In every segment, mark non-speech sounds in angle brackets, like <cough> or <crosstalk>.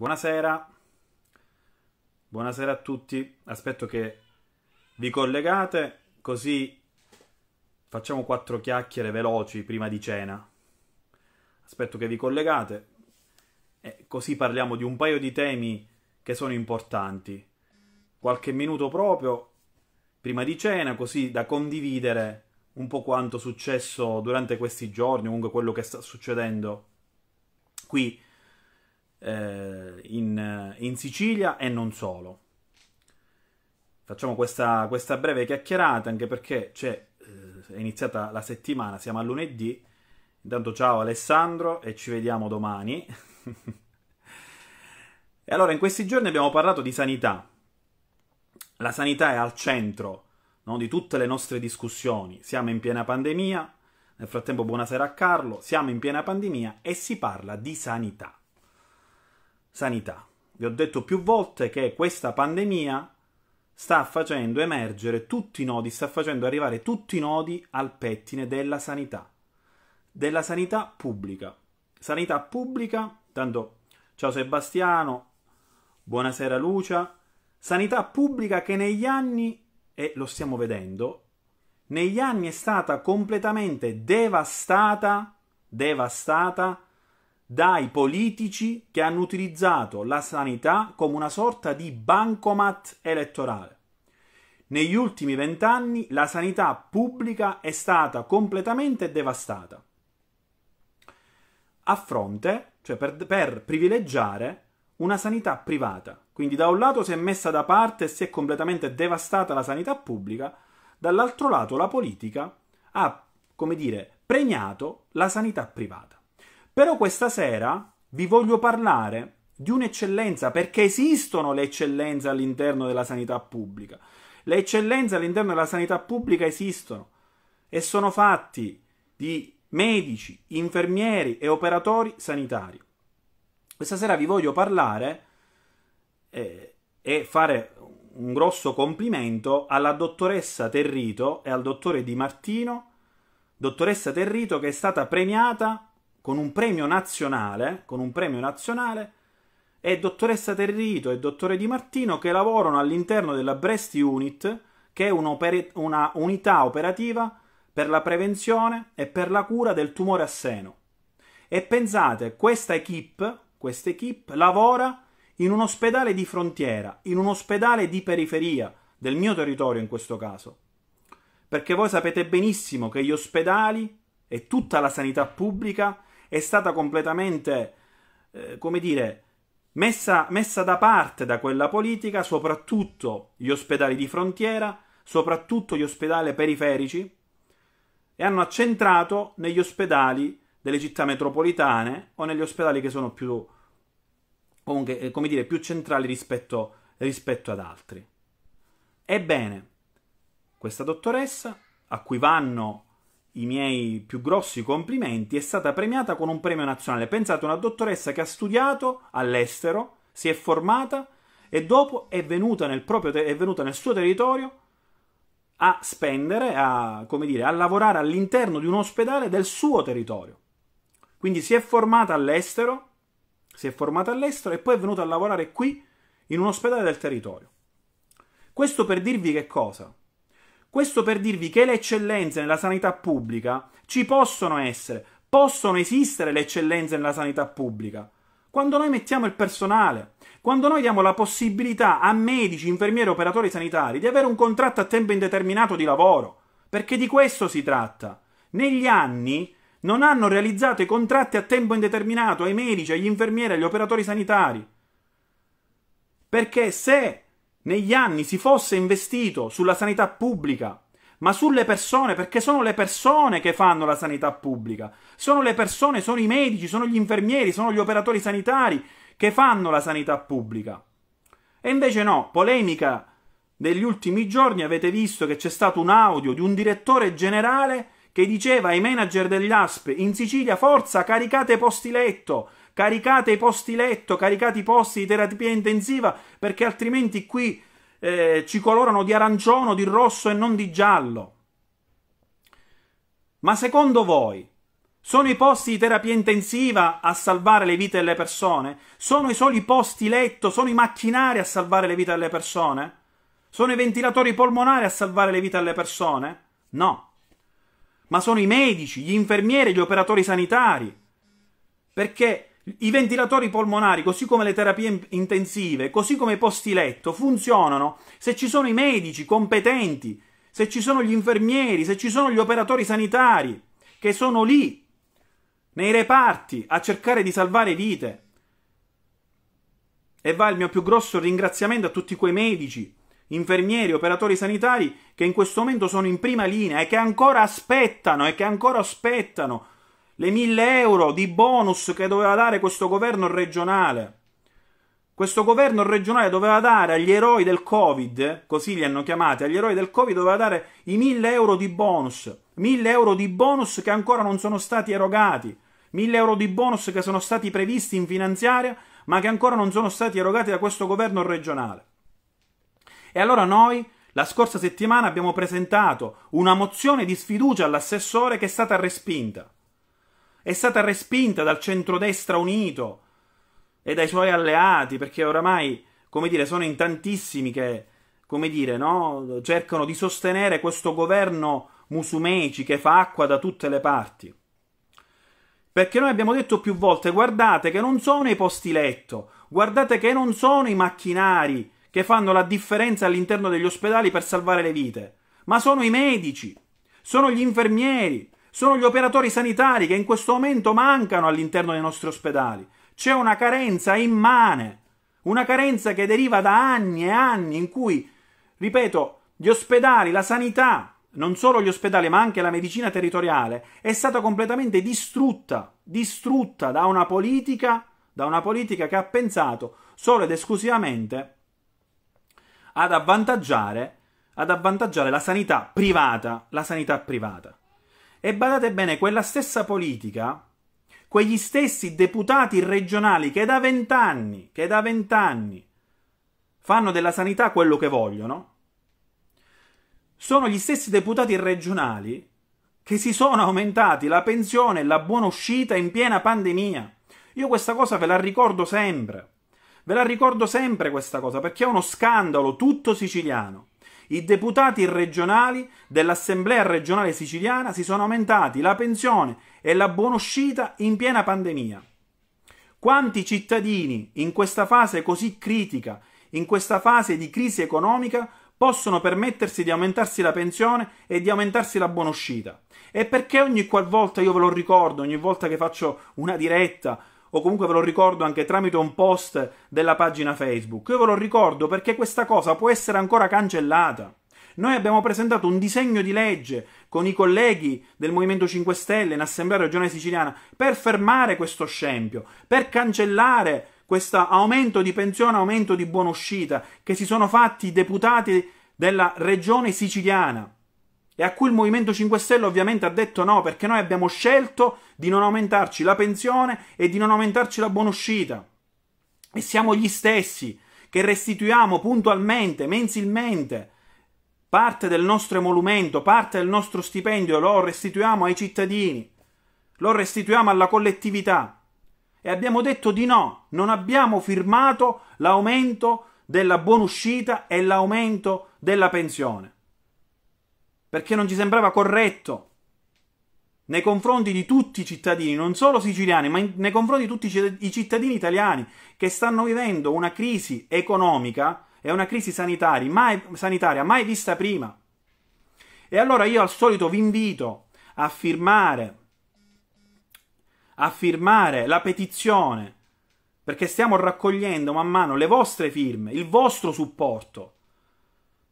Buonasera. Buonasera a tutti. Aspetto che vi collegate così facciamo quattro chiacchiere veloci prima di cena. Aspetto che vi collegate e così parliamo di un paio di temi che sono importanti. Qualche minuto proprio prima di cena, così da condividere un po' quanto successo durante questi giorni, comunque quello che sta succedendo qui eh, in, in, Sicilia e non solo. Facciamo questa, questa breve chiacchierata anche perché eh, è iniziata la settimana, siamo a lunedì. Intanto ciao Alessandro e ci vediamo domani. <laughs> e allora in questi giorni abbiamo parlato di sanità. La sanità è al centro no, di tutte le nostre discussioni. Siamo in piena pandemia, nel frattempo buonasera a Carlo, siamo in piena pandemia e si parla di sanità sanità. Vi ho detto più volte che questa pandemia sta facendo emergere tutti i nodi, sta facendo arrivare tutti i nodi al pettine della sanità, della sanità pubblica. Sanità pubblica, tanto ciao Sebastiano, buonasera Lucia, sanità pubblica che negli anni, e lo stiamo vedendo, negli anni è stata completamente devastata, devastata dai politici che hanno utilizzato la sanità come una sorta di bancomat elettorale. Negli ultimi vent'anni la sanità pubblica è stata completamente devastata. A fronte, cioè per, per privilegiare una sanità privata. Quindi da un lato si è messa da parte e si è completamente devastata la sanità pubblica, dall'altro lato la politica ha, come dire, pregnato la sanità privata. Però questa sera vi voglio parlare di un'eccellenza, perché esistono le eccellenze all'interno della sanità pubblica. Le eccellenze all'interno della sanità pubblica esistono e sono fatti di medici, infermieri e operatori sanitari. Questa sera vi voglio parlare eh, e fare un grosso complimento alla dottoressa Territo e al dottore Di Martino, dottoressa Territo che è stata premiata con un premio nazionale, con un premio nazionale, è dottoressa Territo e dottore Di Martino che lavorano all'interno della Breast Unit, che è una unità operativa per la prevenzione e per la cura del tumore a seno. E pensate, questa equip, questa equipe lavora in un ospedale di frontiera, in un ospedale di periferia, del mio territorio in questo caso. Perché voi sapete benissimo che gli ospedali e tutta la sanità pubblica è stata completamente, eh, come dire, messa, messa da parte da quella politica, soprattutto gli ospedali di frontiera, soprattutto gli ospedali periferici, e hanno accentrato negli ospedali delle città metropolitane o negli ospedali che sono più, comunque, eh, come dire, più centrali rispetto, rispetto ad altri. Ebbene, questa dottoressa, a cui vanno i miei più grossi complimenti, è stata premiata con un premio nazionale. Pensate, una dottoressa che ha studiato all'estero, si è formata e dopo è venuta nel, proprio te- è venuta nel suo territorio a spendere, a, come dire, a lavorare all'interno di un ospedale del suo territorio. Quindi si è formata all'estero, si è formata all'estero e poi è venuta a lavorare qui in un ospedale del territorio. Questo per dirvi che cosa? Questo per dirvi che le eccellenze nella sanità pubblica ci possono essere, possono esistere le eccellenze nella sanità pubblica. Quando noi mettiamo il personale, quando noi diamo la possibilità a medici, infermieri, operatori sanitari di avere un contratto a tempo indeterminato di lavoro, perché di questo si tratta. Negli anni non hanno realizzato i contratti a tempo indeterminato ai medici, agli infermieri, agli operatori sanitari. Perché se negli anni si fosse investito sulla sanità pubblica, ma sulle persone, perché sono le persone che fanno la sanità pubblica. Sono le persone, sono i medici, sono gli infermieri, sono gli operatori sanitari che fanno la sanità pubblica. E invece no, polemica degli ultimi giorni avete visto che c'è stato un audio di un direttore generale che diceva ai manager degli ASP in Sicilia forza caricate posti letto, Caricate i posti letto, caricate i posti di terapia intensiva, perché altrimenti qui eh, ci colorano di arancione, di rosso e non di giallo. Ma secondo voi, sono i posti di terapia intensiva a salvare le vite delle persone? Sono i soli posti letto, sono i macchinari a salvare le vite delle persone? Sono i ventilatori polmonari a salvare le vite delle persone? No. Ma sono i medici, gli infermieri, gli operatori sanitari. Perché i ventilatori polmonari, così come le terapie intensive, così come i posti letto, funzionano se ci sono i medici competenti, se ci sono gli infermieri, se ci sono gli operatori sanitari che sono lì nei reparti a cercare di salvare vite. E va il mio più grosso ringraziamento a tutti quei medici, infermieri, operatori sanitari che in questo momento sono in prima linea e che ancora aspettano e che ancora aspettano le 1000 euro di bonus che doveva dare questo governo regionale. Questo governo regionale doveva dare agli eroi del Covid, così li hanno chiamati, agli eroi del Covid doveva dare i 1000 euro di bonus, 1000 euro di bonus che ancora non sono stati erogati, 1000 euro di bonus che sono stati previsti in finanziaria ma che ancora non sono stati erogati da questo governo regionale. E allora noi la scorsa settimana abbiamo presentato una mozione di sfiducia all'assessore che è stata respinta è stata respinta dal centrodestra unito e dai suoi alleati, perché oramai, come dire, sono in tantissimi che, come dire, no, cercano di sostenere questo governo musumeci che fa acqua da tutte le parti. Perché noi abbiamo detto più volte, guardate che non sono i posti letto, guardate che non sono i macchinari che fanno la differenza all'interno degli ospedali per salvare le vite, ma sono i medici, sono gli infermieri, sono gli operatori sanitari che in questo momento mancano all'interno dei nostri ospedali. C'è una carenza immane, una carenza che deriva da anni e anni in cui, ripeto, gli ospedali, la sanità, non solo gli ospedali ma anche la medicina territoriale, è stata completamente distrutta, distrutta da una politica, da una politica che ha pensato solo ed esclusivamente ad avvantaggiare, ad avvantaggiare la sanità privata, la sanità privata. E badate bene, quella stessa politica, quegli stessi deputati regionali che da vent'anni, che da vent'anni fanno della sanità quello che vogliono, sono gli stessi deputati regionali che si sono aumentati la pensione e la buona uscita in piena pandemia. Io questa cosa ve la ricordo sempre. Ve la ricordo sempre questa cosa perché è uno scandalo tutto siciliano. I deputati regionali dell'Assemblea regionale siciliana si sono aumentati la pensione e la buona uscita in piena pandemia. Quanti cittadini in questa fase così critica, in questa fase di crisi economica, possono permettersi di aumentarsi la pensione e di aumentarsi la buona uscita? E perché ogni qualvolta io ve lo ricordo, ogni volta che faccio una diretta, o comunque ve lo ricordo anche tramite un post della pagina Facebook. Io ve lo ricordo perché questa cosa può essere ancora cancellata. Noi abbiamo presentato un disegno di legge con i colleghi del Movimento 5 Stelle in Assemblea Regionale Siciliana per fermare questo scempio, per cancellare questo aumento di pensione, aumento di buona uscita che si sono fatti i deputati della Regione Siciliana e a cui il Movimento 5 Stelle ovviamente ha detto no, perché noi abbiamo scelto di non aumentarci la pensione e di non aumentarci la buona uscita. E siamo gli stessi che restituiamo puntualmente, mensilmente, parte del nostro emolumento, parte del nostro stipendio, lo restituiamo ai cittadini, lo restituiamo alla collettività. E abbiamo detto di no, non abbiamo firmato l'aumento della buona uscita e l'aumento della pensione perché non ci sembrava corretto nei confronti di tutti i cittadini, non solo siciliani, ma in, nei confronti di tutti i cittadini italiani che stanno vivendo una crisi economica e una crisi sanitaria mai, sanitaria mai vista prima. E allora io al solito vi invito a firmare, a firmare la petizione, perché stiamo raccogliendo man mano le vostre firme, il vostro supporto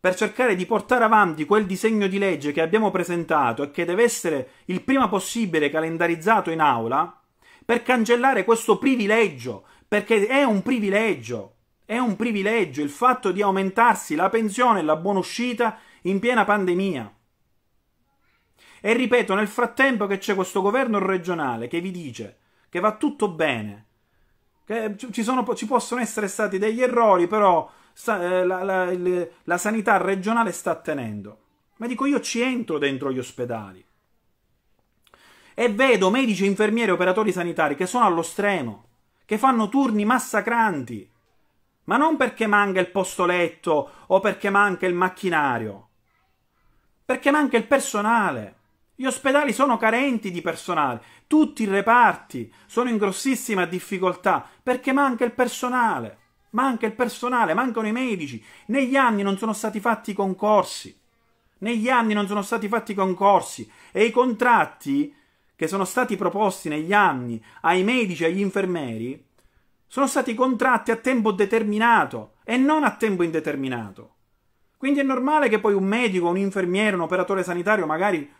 per cercare di portare avanti quel disegno di legge che abbiamo presentato e che deve essere il prima possibile calendarizzato in aula, per cancellare questo privilegio, perché è un privilegio, è un privilegio il fatto di aumentarsi la pensione e la buona uscita in piena pandemia. E ripeto, nel frattempo che c'è questo governo regionale che vi dice che va tutto bene, che ci, sono, ci possono essere stati degli errori, però sta, eh, la, la, il, la sanità regionale sta tenendo. Ma dico, io ci entro dentro gli ospedali e vedo medici, infermieri, operatori sanitari che sono allo stremo, che fanno turni massacranti, ma non perché manca il posto letto o perché manca il macchinario, perché manca il personale. Gli ospedali sono carenti di personale, tutti i reparti sono in grossissima difficoltà perché manca il personale. Manca il personale, mancano i medici. Negli anni non sono stati fatti i concorsi. Negli anni non sono stati fatti i concorsi e i contratti che sono stati proposti negli anni ai medici e agli infermieri sono stati contratti a tempo determinato e non a tempo indeterminato. Quindi è normale che poi un medico, un infermiere, un operatore sanitario magari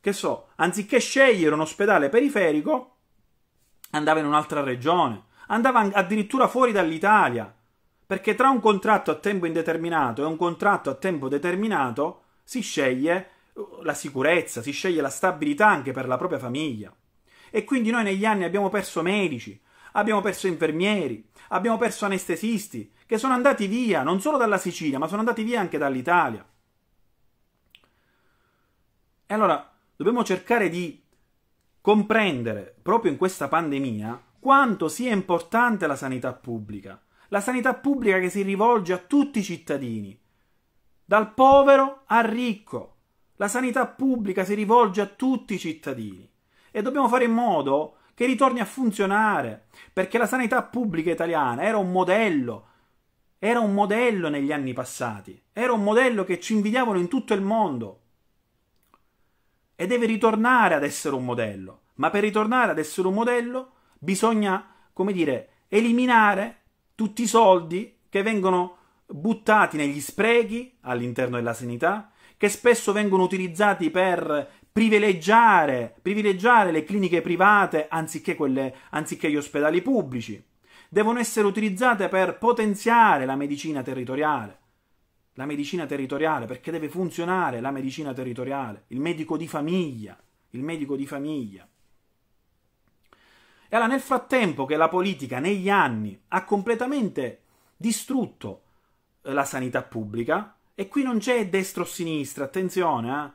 che so, anziché scegliere un ospedale periferico, andava in un'altra regione andava addirittura fuori dall'Italia, perché tra un contratto a tempo indeterminato e un contratto a tempo determinato si sceglie uh, la sicurezza, si sceglie la stabilità anche per la propria famiglia. E quindi noi negli anni abbiamo perso medici, abbiamo perso infermieri, abbiamo perso anestesisti, che sono andati via non solo dalla Sicilia, ma sono andati via anche dall'Italia. E allora dobbiamo cercare di comprendere proprio in questa pandemia quanto sia importante la sanità pubblica. La sanità pubblica che si rivolge a tutti i cittadini, dal povero al ricco. La sanità pubblica si rivolge a tutti i cittadini e dobbiamo fare in modo che ritorni a funzionare, perché la sanità pubblica italiana era un modello, era un modello negli anni passati, era un modello che ci invidiavano in tutto il mondo e deve ritornare ad essere un modello, ma per ritornare ad essere un modello bisogna, come dire, eliminare tutti i soldi che vengono buttati negli sprechi all'interno della sanità, che spesso vengono utilizzati per privilegiare, privilegiare le cliniche private anziché, quelle, anziché gli ospedali pubblici. Devono essere utilizzate per potenziare la medicina territoriale. La medicina territoriale, perché deve funzionare la medicina territoriale, il medico di famiglia, il medico di famiglia. E allora nel frattempo che la politica negli anni ha completamente distrutto eh, la sanità pubblica, e qui non c'è destra o sinistra, attenzione, eh?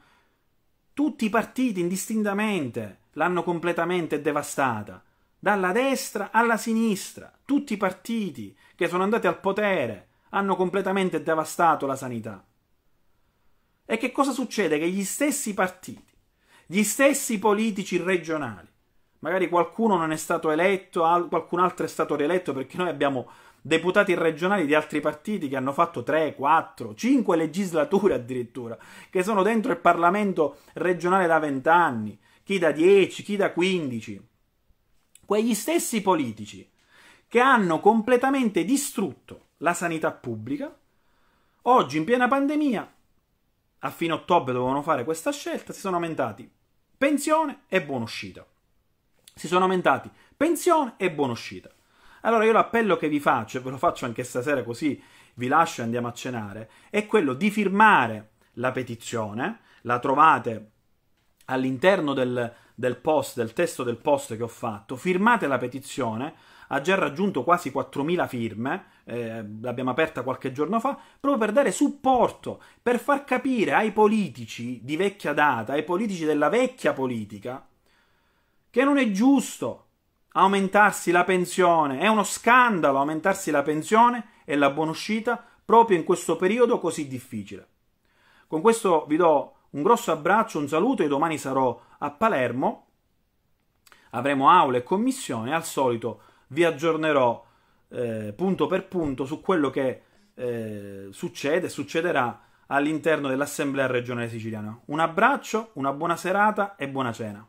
tutti i partiti indistintamente l'hanno completamente devastata, dalla destra alla sinistra, tutti i partiti che sono andati al potere hanno completamente devastato la sanità. E che cosa succede? Che gli stessi partiti, gli stessi politici regionali, Magari qualcuno non è stato eletto, qualcun altro è stato rieletto perché noi abbiamo deputati regionali di altri partiti che hanno fatto 3, 4, 5 legislature addirittura, che sono dentro il Parlamento regionale da 20 anni, chi da 10, chi da 15. Quegli stessi politici che hanno completamente distrutto la sanità pubblica, oggi in piena pandemia, a fine ottobre dovevano fare questa scelta, si sono aumentati pensione e buona uscita si sono aumentati pensione e buona uscita. Allora io l'appello che vi faccio, e ve lo faccio anche stasera così vi lascio e andiamo a cenare, è quello di firmare la petizione, la trovate all'interno del, del, post, del testo del post che ho fatto, firmate la petizione, ha già raggiunto quasi 4.000 firme, eh, l'abbiamo aperta qualche giorno fa, proprio per dare supporto, per far capire ai politici di vecchia data, ai politici della vecchia politica, che non è giusto aumentarsi la pensione, è uno scandalo aumentarsi la pensione e la buonuscita proprio in questo periodo così difficile. Con questo vi do un grosso abbraccio, un saluto e domani sarò a Palermo. Avremo aula e commissione, al solito vi aggiornerò eh, punto per punto su quello che eh, succede, succederà all'interno dell'Assemblea regionale siciliana. Un abbraccio, una buona serata e buona cena.